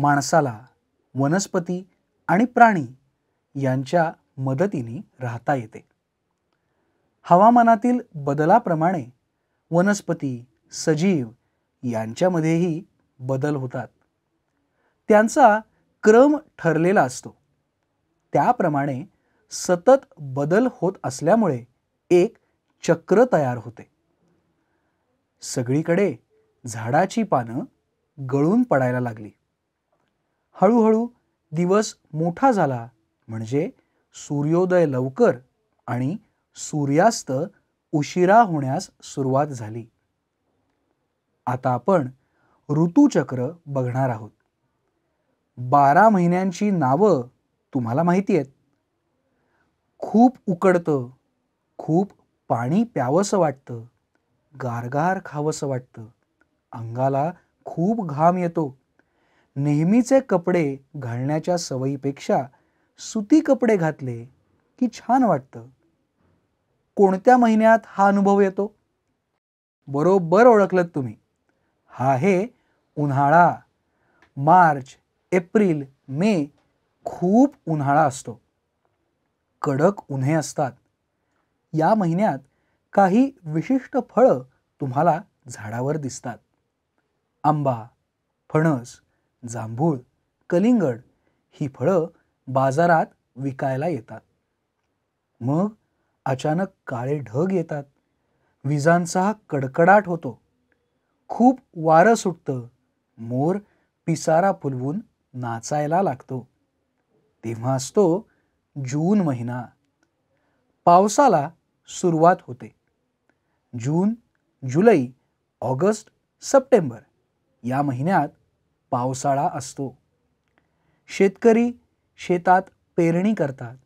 माणसाला वनस्पती आणि प्राणी यांच्या मदतीने राहता येते हवामानातील बदलाप्रमाणे वनस्पती सजीव यांच्यामध्येही बदल होतात त्यांचा क्रम ठरलेला असतो त्याप्रमाणे सतत बदल होत असल्यामुळे एक चक्र तयार होते सगळीकडे झाडाची पानं गळून पडायला लागली हळूहळू दिवस मोठा झाला म्हणजे सूर्योदय लवकर आणि सूर्यास्त उशिरा होण्यास सुरुवात झाली आता आपण ऋतूचक्र बघणार आहोत बारा महिन्यांची नावं तुम्हाला माहिती आहेत खूप उकडतं खूप पाणी प्यावंसं वाटतं गारगार खावंसं वाटतं अंगाला खूप घाम येतो नेहमीचे कपडे घालण्याच्या सवयीपेक्षा सुती कपडे घातले की छान वाटतं कोणत्या महिन्यात हा अनुभव येतो बरोबर ओळखलत तुम्ही हा आहे उन्हाळा मार्च एप्रिल मे खूप उन्हाळा असतो कडक उन्हे असतात या महिन्यात काही विशिष्ट फळं तुम्हाला झाडावर दिसतात आंबा फणस जांभूळ कलिंगड ही फळं बाजारात विकायला येतात मग अचानक काळे ढग येतात विजांचा कडकडाट होतो खूप वारं सुटतं मोर पिसारा फुलवून नाचायला लागतो तेव्हा असतो जून महिना पावसाला सुरुवात होते जून जुलै ऑगस्ट सप्टेंबर या महिन्यात पावसाळा असतो शेतकरी शेतात पेरणी करतात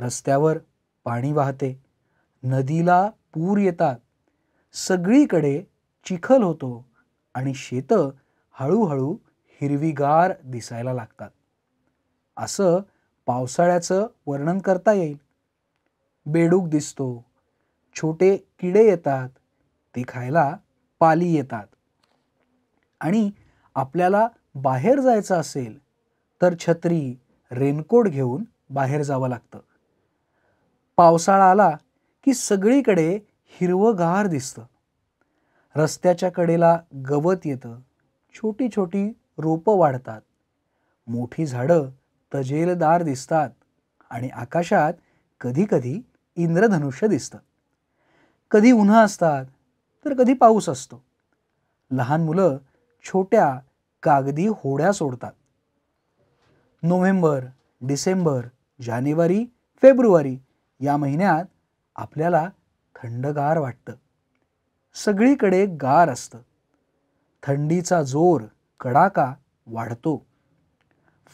रस्त्यावर पाणी वाहते नदीला पूर येतात सगळीकडे चिखल होतो आणि शेतं हळूहळू हिरवीगार दिसायला लागतात असं पावसाळ्याचं वर्णन करता येईल बेडूक दिसतो छोटे किडे येतात ते खायला पाली येतात आणि आपल्याला बाहेर जायचं असेल तर छत्री रेनकोट घेऊन बाहेर जावं लागतं पावसाळा आला की सगळीकडे हिरवंगार दिसतं रस्त्याच्या कडेला गवत येतं छोटी छोटी रोपं वाढतात मोठी झाडं तजेलदार दिसतात आणि आकाशात कधीकधी इंद्रधनुष्य दिसतं कधी उन्हा असतात तर कधी पाऊस असतो लहान मुलं छोट्या कागदी होड्या सोडतात नोव्हेंबर डिसेंबर जानेवारी फेब्रुवारी या महिन्यात आपल्याला थंडगार वाटतं सगळीकडे गार असतं थंडीचा जोर कडाका वाढतो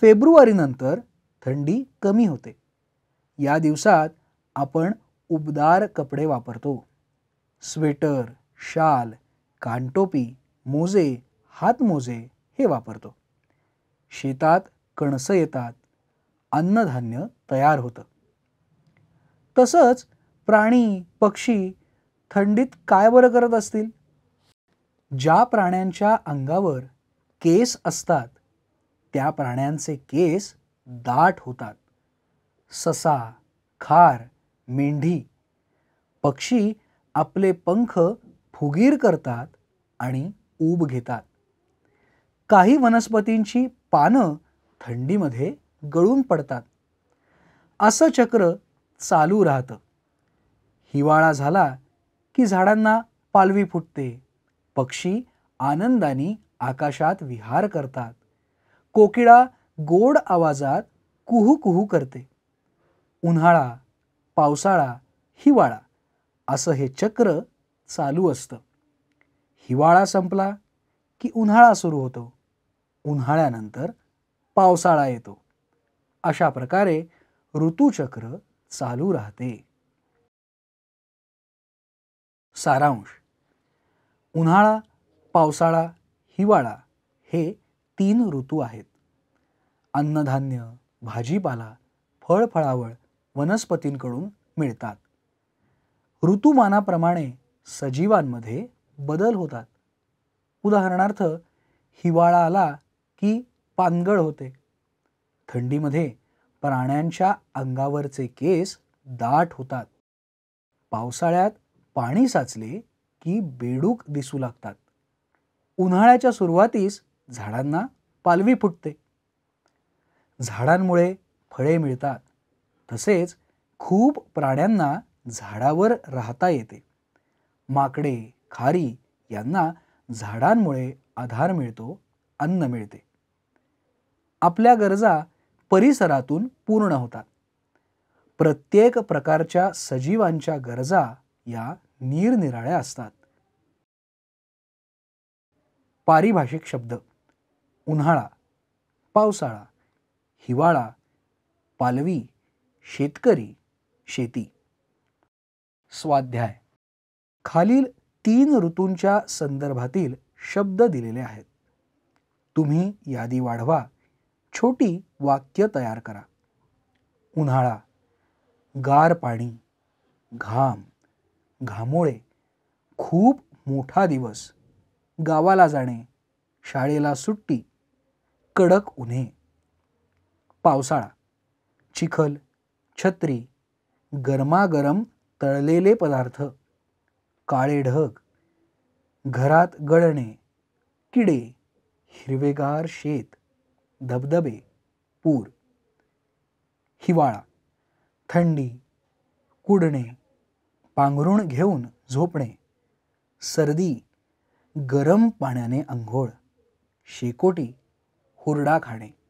फेब्रुवारीनंतर थंडी कमी होते या दिवसात आपण उबदार कपडे वापरतो स्वेटर शाल कानटोपी मोजे हातमोजे हे वापरतो शेतात कणसं येतात अन्नधान्य तयार होतं तसंच प्राणी पक्षी थंडीत काय बरं करत असतील ज्या प्राण्यांच्या अंगावर केस असतात त्या प्राण्यांचे केस दाट होतात ससा खार मेंढी पक्षी आपले पंख फुगीर करतात आणि ऊब घेतात काही वनस्पतींची पानं थंडीमध्ये गळून पडतात असं चक्र चालू राहतं हिवाळा झाला की झाडांना पालवी फुटते पक्षी आनंदाने आकाशात विहार करतात कोकिळा गोड आवाजात कुहू कुहू करते उन्हाळा पावसाळा हिवाळा असं हे चक्र चालू असतं हिवाळा संपला की उन्हाळा सुरू होतो उन्हाळ्यानंतर पावसाळा येतो अशा प्रकारे ऋतूचक्र चालू राहते सारांश उन्हाळा पावसाळा हिवाळा हे तीन ऋतू आहेत अन्नधान्य भाजीपाला फळफळावळ वनस्पतींकडून मिळतात ऋतुमानाप्रमाणे सजीवांमध्ये बदल होतात उदाहरणार्थ हिवाळा आला की पानगळ होते थंडीमध्ये प्राण्यांच्या अंगावरचे केस दाट होतात पावसाळ्यात पाणी साचले की बेडूक दिसू लागतात उन्हाळ्याच्या सुरुवातीस झाडांना पालवी फुटते झाडांमुळे फळे मिळतात तसेच खूप प्राण्यांना झाडावर राहता येते माकडे खारी यांना झाडांमुळे आधार मिळतो अन्न मिळते आपल्या गरजा परिसरातून पूर्ण होतात प्रत्येक प्रकारच्या सजीवांच्या गरजा या निरनिराळ्या असतात पारिभाषिक शब्द उन्हाळा पावसाळा हिवाळा पालवी शेतकरी शेती स्वाध्याय खालील तीन ऋतूंच्या संदर्भातील शब्द दिलेले आहेत तुम्ही यादी वाढवा छोटी वाक्य तयार करा उन्हाळा गार पाणी घाम घामोळे खूप मोठा दिवस गावाला जाणे शाळेला सुट्टी कडक उन्हे पावसाळा चिखल छत्री गरमागरम तळलेले पदार्थ काळे ढग घरात गळणे किडे हिरवेगार शेत धबधबे पूर हिवाळा थंडी कुडणे पांघरुण घेऊन झोपणे सर्दी गरम पाण्याने अंघोळ शेकोटी हुरडा खाणे